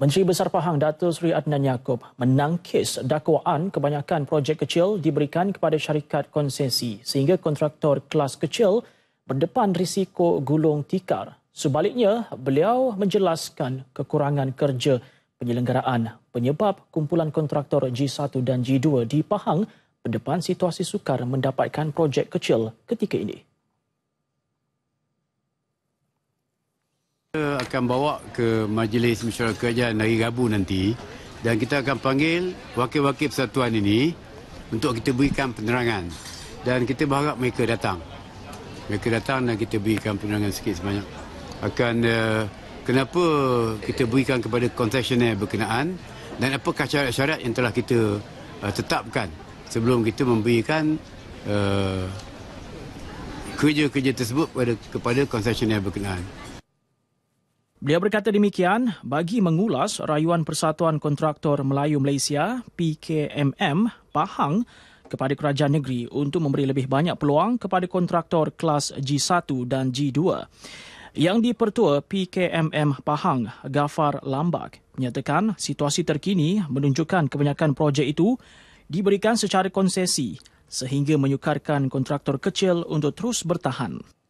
Menteri Besar Pahang Dato Sri Adnan Yaakob menangkis dakwaan kebanyakan projek kecil diberikan kepada syarikat konsesi sehingga kontraktor kelas kecil berdepan risiko gulung tikar. Sebaliknya, beliau menjelaskan kekurangan kerja penyelenggaraan penyebab kumpulan kontraktor G1 dan G2 di Pahang berdepan situasi sukar mendapatkan projek kecil ketika ini. Kita akan bawa ke Majlis Mesyuarat Kerajaan hari Rabu nanti dan kita akan panggil wakil-wakil persatuan ini untuk kita berikan penerangan dan kita berharap mereka datang. Mereka datang dan kita berikan penerangan sikit sebanyak akan uh, kenapa kita berikan kepada konsesioner berkenaan dan apakah syarat-syarat yang telah kita uh, tetapkan sebelum kita memberikan uh, kerja-kerja tersebut kepada, kepada konsesioner berkenaan. Beliau berkata demikian bagi mengulas rayuan Persatuan Kontraktor Melayu Malaysia PKMM Pahang kepada kerajaan negeri untuk memberi lebih banyak peluang kepada kontraktor kelas G1 dan G2. Yang dipertua PKMM Pahang, Gafar Lambak, menyatakan situasi terkini menunjukkan kebanyakan projek itu diberikan secara konsesi sehingga menyukarkan kontraktor kecil untuk terus bertahan.